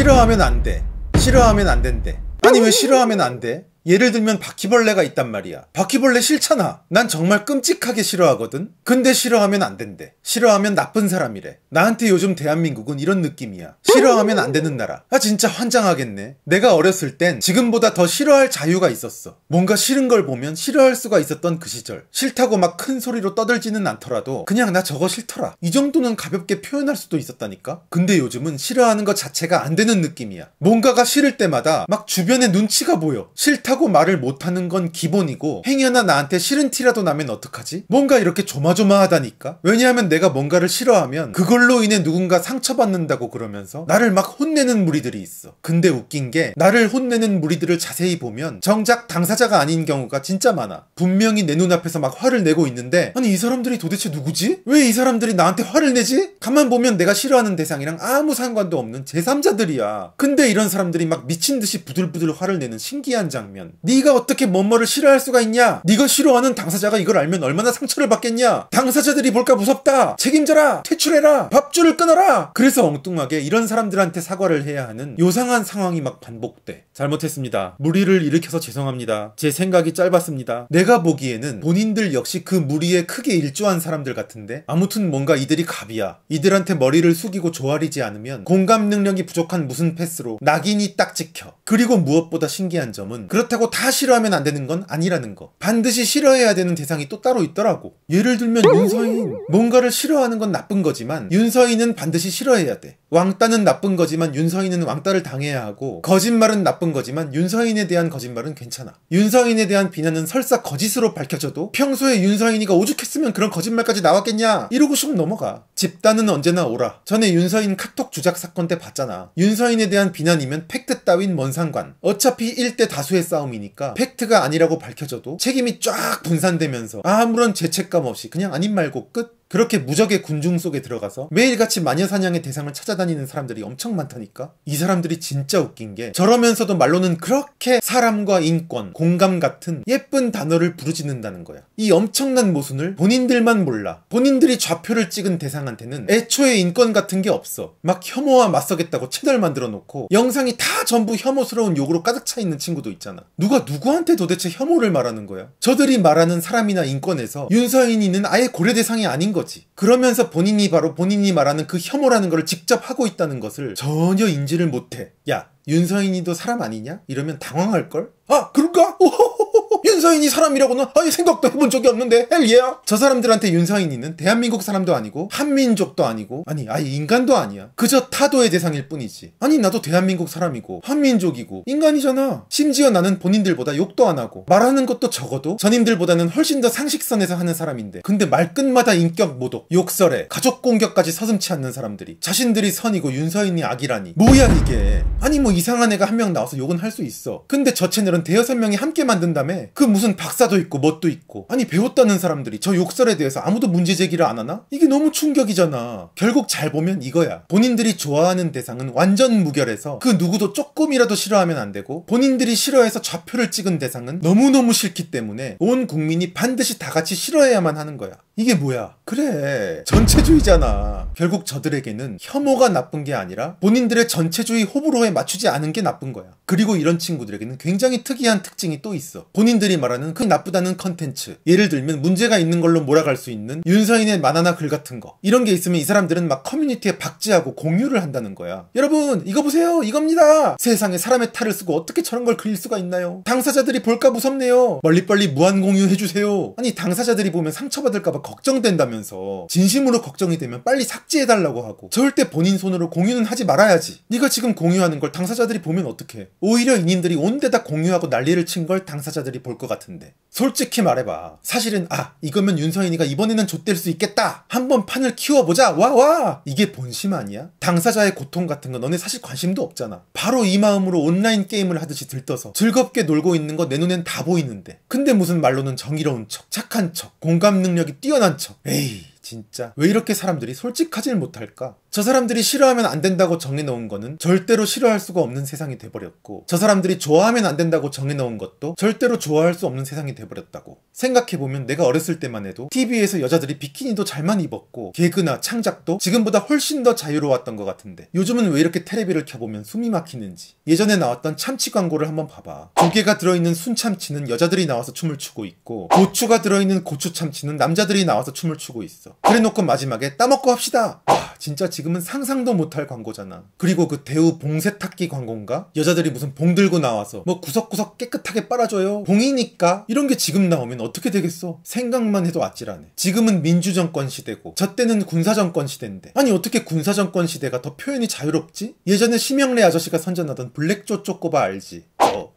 싫어하면 안 돼. 싫어하면 안 된대. 아니 왜 싫어하면 안 돼? 예를 들면 바퀴벌레가 있단 말이야. 바퀴벌레 싫잖아. 난 정말 끔찍하게 싫어하거든. 근데 싫어하면 안 된대. 싫어하면 나쁜 사람이래. 나한테 요즘 대한민국은 이런 느낌이야. 싫어하면 안 되는 나라. 아 진짜 환장하겠네. 내가 어렸을 땐 지금보다 더 싫어할 자유가 있었어. 뭔가 싫은 걸 보면 싫어할 수가 있었던 그 시절. 싫다고 막 큰 소리로 떠들지는 않더라도 그냥 나 저거 싫더라. 이 정도는 가볍게 표현할 수도 있었다니까. 근데 요즘은 싫어하는 것 자체가 안 되는 느낌이야. 뭔가가 싫을 때마다 막 주변에 눈치가 보여. 싫다 싫다고 말을 못하는 건 기본이고 행여나 나한테 싫은 티라도 나면 어떡하지? 뭔가 이렇게 조마조마하다니까? 왜냐하면 내가 뭔가를 싫어하면 그걸로 인해 누군가 상처받는다고 그러면서 나를 막 혼내는 무리들이 있어. 근데 웃긴 게 나를 혼내는 무리들을 자세히 보면 정작 당사자가 아닌 경우가 진짜 많아. 분명히 내 눈앞에서 막 화를 내고 있는데 아니 이 사람들이 도대체 누구지? 왜 이 사람들이 나한테 화를 내지? 가만 보면 내가 싫어하는 대상이랑 아무 상관도 없는 제3자들이야. 근데 이런 사람들이 막 미친 듯이 부들부들 화를 내는 신기한 장면. 알면 네가 어떻게 뭔뭐를 싫어할 수가 있냐 네가 싫어하는 당사자가 이걸 알면 얼마나 상처를 받겠냐 당사자들이 볼까 무섭다 책임져라 퇴출해라 밥줄을 끊어라 그래서 엉뚱하게 이런 사람들한테 사과를 해야 하는 요상한 상황이 막 반복돼 잘못했습니다 무리를 일으켜서 죄송합니다 제 생각이 짧았습니다 내가 보기에는 본인들 역시 그 무리에 크게 일조한 사람들 같은데 아무튼 뭔가 이들이 갑이야 이들한테 머리를 숙이고 조아리지 않으면 공감 능력이 부족한 무슨 패스로 낙인이 딱 찍혀 그리고 무엇보다 신기한 점은 그렇 그렇다고 다 싫어하면 안 되는 건 아니라는 거. 반드시 싫어해야 되는 대상이 또 따로 있더라고. 예를 들면 윤서인. 뭔가를 싫어하는 건 나쁜 거지만 윤서인은 반드시 싫어해야 돼. 왕따는 나쁜 거지만 윤서인은 왕따를 당해야 하고 거짓말은 나쁜 거지만 윤서인에 대한 거짓말은 괜찮아. 윤서인에 대한 비난은 설사 거짓으로 밝혀져도 평소에 윤서인이가 오죽했으면 그런 거짓말까지 나왔겠냐 이러고 싶쑥 넘어가. 집단은 언제나 오라. 전에 윤서인 카톡 주작 사건 때 봤잖아. 윤서인에 대한 비난이면 팩트 따윈 먼 상관. 어차피 1대 다수의 싸움이니까 팩트가 아니라고 밝혀져도 책임이 쫙 분산되면서 아무런 죄책감 없이 그냥 아닌 말고 끝. 그렇게 무적의 군중 속에 들어가서 매일같이 마녀 사냥의 대상을 찾아다니는 사람들이 엄청 많다니까? 이 사람들이 진짜 웃긴 게 저러면서도 말로는 그렇게 사람과 인권, 공감 같은 예쁜 단어를 부르짖는다는 거야. 이 엄청난 모순을 본인들만 몰라. 본인들이 좌표를 찍은 대상한테는 애초에 인권 같은 게 없어. 막 혐오와 맞서겠다고 채널 만들어 놓고 영상이 다 전부 혐오스러운 욕으로 가득 차 있는 친구도 있잖아. 누가 누구한테 도대체 혐오를 말하는 거야? 저들이 말하는 사람이나 인권에서 윤서인이는 아예 고려 대상이 아닌 거야. 거지. 그러면서 본인이 바로 본인이 말하는 그 혐오라는 걸 직접 하고 있다는 것을 전혀 인지를 못해. 야, 윤서인이도 사람 아니냐? 이러면 당황할걸? 아, 그런가? 오호! 윤서인이 사람이라고는 아예 생각도 해본 적이 없는데 헬예 yeah. 저 사람들한테 윤서인이는 대한민국 사람도 아니고 한민족도 아니고 아니 아예 인간도 아니야 그저 타도의 대상일 뿐이지 아니 나도 대한민국 사람이고 한민족이고 인간이잖아 심지어 나는 본인들보다 욕도 안 하고 말하는 것도 적어도 전인들보다는 훨씬 더 상식선에서 하는 사람인데 근데 말끝마다 인격 모독 욕설에 가족 공격까지 서슴치 않는 사람들이 자신들이 선이고 윤서인이 악이라니 뭐야 이게 아니 뭐 이상한 애가 한 명 나와서 욕은 할 수 있어 근데 저 채널은 대여섯 명이 함께 만든 다음에 그 무슨 박사도 있고 멋도 있고 아니 배웠다는 사람들이 저 욕설에 대해서 아무도 문제 제기를 안 하나? 이게 너무 충격이잖아. 결국 잘 보면 이거야. 본인들이 좋아하는 대상은 완전 무결해서 그 누구도 조금이라도 싫어하면 안 되고 본인들이 싫어해서 좌표를 찍은 대상은 너무너무 싫기 때문에 온 국민이 반드시 다 같이 싫어해야만 하는 거야. 이게 뭐야? 그래. 전체주의잖아. 결국 저들에게는 혐오가 나쁜 게 아니라 본인들의 전체주의 호불호에 맞추지 않은 게 나쁜 거야. 그리고 이런 친구들에게는 굉장히 특이한 특징이 또 있어. 본인들이 말하는 그 나쁘다는 컨텐츠. 예를 들면 문제가 있는 걸로 몰아갈 수 있는 윤서인의 만화나 글 같은 거. 이런 게 있으면 이 사람들은 막 커뮤니티에 박제하고 공유를 한다는 거야. 여러분, 이거 보세요. 이겁니다. 세상에 사람의 탈을 쓰고 어떻게 저런 걸 그릴 수가 있나요? 당사자들이 볼까 무섭네요. 멀리빨리 무한 공유해주세요. 아니, 당사자들이 보면 상처받을까봐 걱정된다면서 진심으로 걱정이 되면 빨리 삭제해달라고 하고 절대 본인 손으로 공유는 하지 말아야지 네가 지금 공유하는 걸 당사자들이 보면 어떡해 오히려 인인들이 온데다 공유하고 난리를 친 걸 당사자들이 볼 것 같은데 솔직히 말해봐 사실은 아 이거면 윤서인이가 이번에는 좆될 수 있겠다 한번 판을 키워보자 와와 이게 본심 아니야? 당사자의 고통 같은 건 너네 사실 관심도 없잖아 바로 이 마음으로 온라인 게임을 하듯이 들떠서 즐겁게 놀고 있는 거 내 눈엔 다 보이는데 근데 무슨 말로는 정의로운 척 착한 척 공감 능력이 뛰어 뛰어난 척. 에이, 진짜. 왜 이렇게 사람들이 솔직하질 못할까? 저 사람들이 싫어하면 안 된다고 정해놓은 거는 절대로 싫어할 수가 없는 세상이 돼버렸고 저 사람들이 좋아하면 안 된다고 정해놓은 것도 절대로 좋아할 수 없는 세상이 돼버렸다고 생각해보면 내가 어렸을 때만 해도 TV에서 여자들이 비키니도 잘만 입었고 개그나 창작도 지금보다 훨씬 더 자유로웠던 것 같은데 요즘은 왜 이렇게 테레비를 켜보면 숨이 막히는지 예전에 나왔던 참치 광고를 한번 봐봐 조개가 들어있는 순참치는 여자들이 나와서 춤을 추고 있고 고추가 들어있는 고추참치는 남자들이 나와서 춤을 추고 있어 그래놓고 마지막에 따먹고 합시다 와 아, 진짜 지 지금은 상상도 못할 광고잖아. 그리고 그 대우 봉세 탁기 광고인가? 여자들이 무슨 봉 들고 나와서 뭐 구석구석 깨끗하게 빨아줘요. 봉이니까 이런 게 지금 나오면 어떻게 되겠어? 생각만 해도 아찔하네. 지금은 민주정권 시대고 저때는 군사정권 시대인데 아니 어떻게 군사정권 시대가 더 표현이 자유롭지? 예전에 심영래 아저씨가 선전하던 블랙조 쪼꼬바 알지?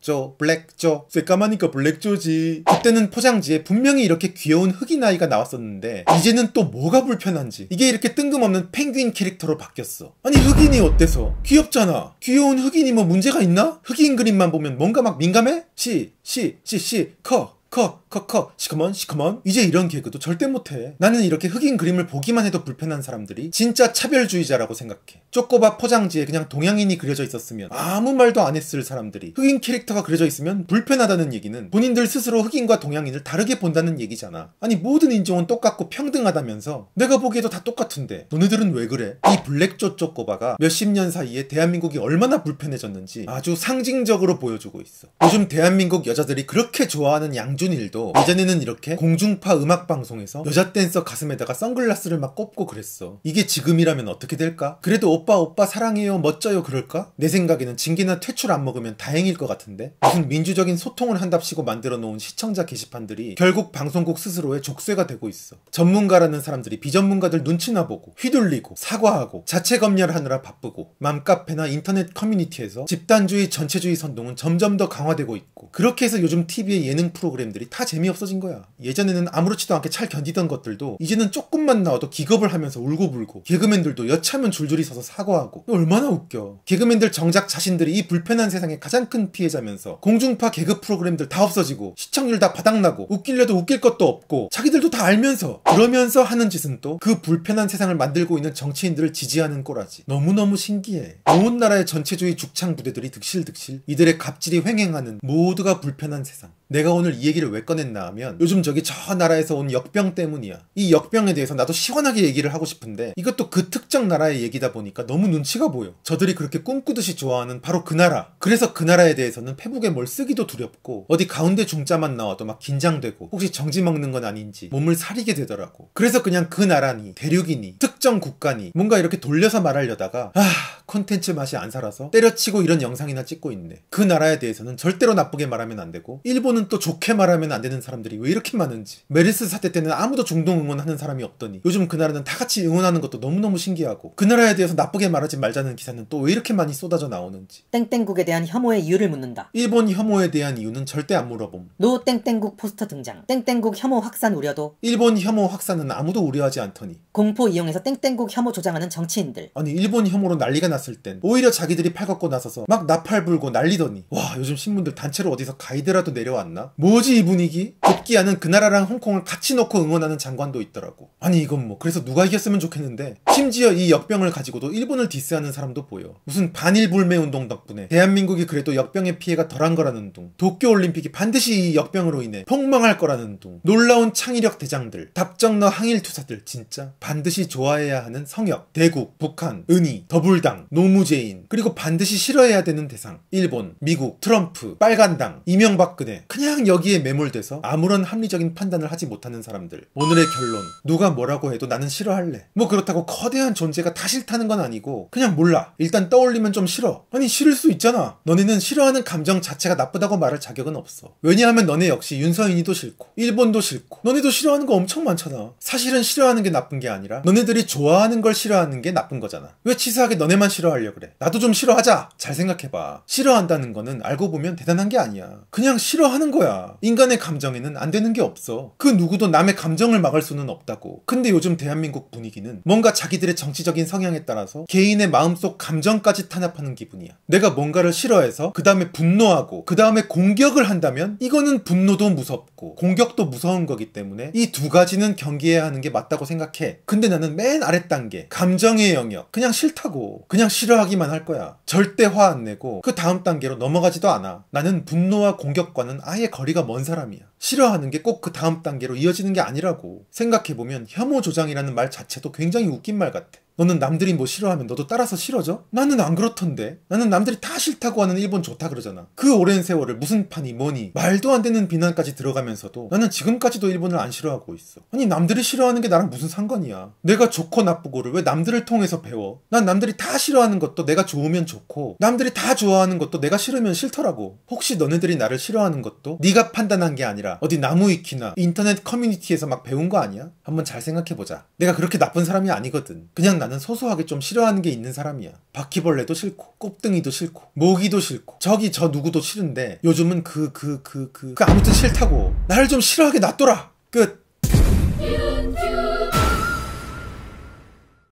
쪼쪼 블랙조 새까마니까 블랙조지 그때는 포장지에 분명히 이렇게 귀여운 흑인 아이가 나왔었는데 이제는 또 뭐가 불편한지 이게 이렇게 뜬금없는 펭귄 캐릭터 캐릭터로 바뀌었어. 아니 흑인이 어때서? 귀엽잖아. 귀여운 흑인이 뭐 문제가 있나? 흑인 그림만 보면 뭔가 막 민감해? 시, 시, 시, 시, 커, 커, 커커 시커먼 시커먼 이제 이런 개그도 절대 못해 나는 이렇게 흑인 그림을 보기만 해도 불편한 사람들이 진짜 차별주의자라고 생각해 쪼꼬바 포장지에 그냥 동양인이 그려져 있었으면 아무 말도 안 했을 사람들이 흑인 캐릭터가 그려져 있으면 불편하다는 얘기는 본인들 스스로 흑인과 동양인을 다르게 본다는 얘기잖아 아니 모든 인종은 똑같고 평등하다면서 내가 보기에도 다 똑같은데 너네들은 왜 그래? 이 블랙조 쪼꼬바가 몇십 년 사이에 대한민국이 얼마나 불편해졌는지 아주 상징적으로 보여주고 있어 요즘 대한민국 여자들이 그렇게 좋아하는 양준일도 때도 예전에는 이렇게 공중파 음악 방송에서 여자 댄서 가슴에다가 선글라스를 막 꼽고 그랬어. 이게 지금이라면 어떻게 될까? 그래도 오빠 오빠 사랑해요 멋져요 그럴까? 내 생각에는 징계나 퇴출 안 먹으면 다행일 것 같은데 무슨 민주적인 소통을 한답시고 만들어 놓은 시청자 게시판들이 결국 방송국 스스로의 족쇄가 되고 있어. 전문가라는 사람들이 비전문가들 눈치나 보고 휘둘리고 사과하고 자체 검열하느라 바쁘고 맘카페나 인터넷 커뮤니티에서 집단주의 전체주의 선동은 점점 더 강화되고 있고 그렇게 해서 요즘 TV의 예능 프로그램들이 타 재미없어진 거야. 예전에는 아무렇지도 않게 잘 견디던 것들도 이제는 조금만 나와도 기겁을 하면서 울고불고 개그맨들도 여차면 하 줄줄이 서서 사과하고 얼마나 웃겨. 개그맨들 정작 자신들이 이 불편한 세상의 가장 큰 피해자면서 공중파 개그 프로그램들 다 없어지고 시청률 다 바닥나고 웃길래도 웃길 것도 없고 자기들도 다 알면서 그러면서 하는 짓은 또 그 불편한 세상을 만들고 있는 정치인들을 지지하는 꼬라지. 너무너무 신기해. 온 나라의 전체주의 죽창 부대들이 득실득실 이들의 갑질이 횡행하는 모두가 불편한 세상. 내가 오늘 이 얘기를 왜 꺼냈나 하면 요즘 저기 저 나라에서 온 역병 때문이야. 이 역병에 대해서 나도 시원하게 얘기를 하고 싶은데 이것도 그 특정 나라의 얘기다 보니까 너무 눈치가 보여. 저들이 그렇게 꿈꾸듯이 좋아하는 바로 그 나라. 그래서 그 나라에 대해서는 페북에 뭘 쓰기도 두렵고 어디 가운데 중자만 나와도 막 긴장되고 혹시 정지 먹는 건 아닌지 몸을 사리게 되더라고. 그래서 그냥 그 나라니 대륙이니 특정 국가니 뭔가 이렇게 돌려서 말하려다가 아 컨텐츠 맛이 안 살아서 때려치고 이런 영상이나 찍고 있네. 그 나라에 대해서는 절대로 나쁘게 말하면 안 되고 일본은 또 좋게 말하면 안 되는 사람들이 왜 이렇게 많은지 메르스 사태 때는 아무도 중동 응원하는 사람이 없더니 요즘 그 나라는 다 같이 응원하는 것도 너무너무 신기하고 그 나라에 대해서 나쁘게 말하지 말자는 기사는 또 왜 이렇게 많이 쏟아져 나오는지 땡땡국에 대한 혐오의 이유를 묻는다. 일본 혐오에 대한 이유는 절대 안 물어봄. 노 땡땡국 포스터 등장. 땡땡국 혐오 확산 우려도. 일본 혐오 확산은 아무도 우려하지 않더니. 공포 이용해서 땡땡국 혐오 조장하는 정치인들. 아니 일본 혐오로 난리가 났 났을 땐 오히려 자기들이 팔걷고 나서서 막 나팔 불고 난리더니 와 요즘 신문들 단체로 어디서 가이드라도 내려왔나? 뭐지 이 분위기? 급기야는 그 나라랑 홍콩을 같이 놓고 응원하는 장관도 있더라고 아니 이건 뭐 그래서 누가 이겼으면 좋겠는데 심지어 이 역병을 가지고도 일본을 디스하는 사람도 보여 무슨 반일불매운동 덕분에 대한민국이 그래도 역병의 피해가 덜한 거라는 둥 도쿄올림픽이 반드시 이 역병으로 인해 폭망할 거라는 둥 놀라운 창의력 대장들 답정너 항일투사들 진짜 반드시 좋아해야 하는 성역 대국 북한 은희 더불당 노무제인, 그리고 반드시 싫어해야 되는 대상, 일본, 미국, 트럼프, 빨간당, 이명박근혜, 그냥 여기에 매몰돼서 아무런 합리적인 판단을 하지 못하는 사람들. 오늘의 결론, 누가 뭐라고 해도 나는 싫어할래. 뭐 그렇다고 거대한 존재가 다 싫다는 건 아니고, 그냥 몰라. 일단 떠올리면 좀 싫어. 아니, 싫을 수 있잖아. 너네는 싫어하는 감정 자체가 나쁘다고 말할 자격은 없어. 왜냐하면 너네 역시 윤서인이도 싫고, 일본도 싫고, 너네도 싫어하는 거 엄청 많잖아. 사실은 싫어하는 게 나쁜 게 아니라, 너네들이 좋아하는 걸 싫어하는 게 나쁜 거잖아. 왜 치사하게 너네만 싫어 싫어하려 그래. 나도 좀 싫어하자. 잘 생각해봐. 싫어한다는 거는 알고 보면 대단한 게 아니야. 그냥 싫어하는 거야. 인간의 감정에는 안 되는 게 없어. 그 누구도 남의 감정을 막을 수는 없다고. 근데 요즘 대한민국 분위기는 뭔가 자기들의 정치적인 성향에 따라서 개인의 마음속 감정까지 탄압하는 기분이야. 내가 뭔가를 싫어해서 그 다음에 분노하고 그 다음에 공격을 한다면 이거는 분노도 무섭고 공격도 무서운 거기 때문에 이 두 가지는 경계해야 하는 게 맞다고 생각해. 근데 나는 맨 아랫단계 감정의 영역 그냥 싫다고 그냥 싫어하기만 할 거야. 절대 화 안 내고 그 다음 단계로 넘어가지도 않아. 나는 분노와 공격과는 아예 거리가 먼 사람이야. 싫어하는 게 꼭 그 다음 단계로 이어지는 게 아니라고 생각해보면 혐오 조장이라는 말 자체도 굉장히 웃긴 말 같아. 너는 남들이 뭐 싫어하면 너도 따라서 싫어져? 나는 안 그렇던데. 나는 남들이 다 싫다고 하는 일본 좋다 그러잖아. 그 오랜 세월을 무슨 판이 뭐니 말도 안 되는 비난까지 들어가면서도 나는 지금까지도 일본을 안 싫어하고 있어. 아니 남들이 싫어하는 게 나랑 무슨 상관이야. 내가 좋고 나쁘고를 왜 남들을 통해서 배워? 난 남들이 다 싫어하는 것도 내가 좋으면 좋고 남들이 다 좋아하는 것도 내가 싫으면 싫더라고. 혹시 너네들이 나를 싫어하는 것도 네가 판단한 게 아니라 어디 나무위키나 인터넷 커뮤니티에서 막 배운 거 아니야? 한번 잘 생각해보자. 내가 그렇게 나쁜 사람이 아니거든. 그냥 난 나는 소소하게 좀 싫어하는 게 있는 사람이야. 바퀴벌레도 싫고, 꼽등이도 싫고, 모기도 싫고, 저기 저 누구도 싫은데, 요즘은 그, 그, 그, 그, 그 아무튼 싫다고. 나를 좀 싫어하게 놔둬라! 끝!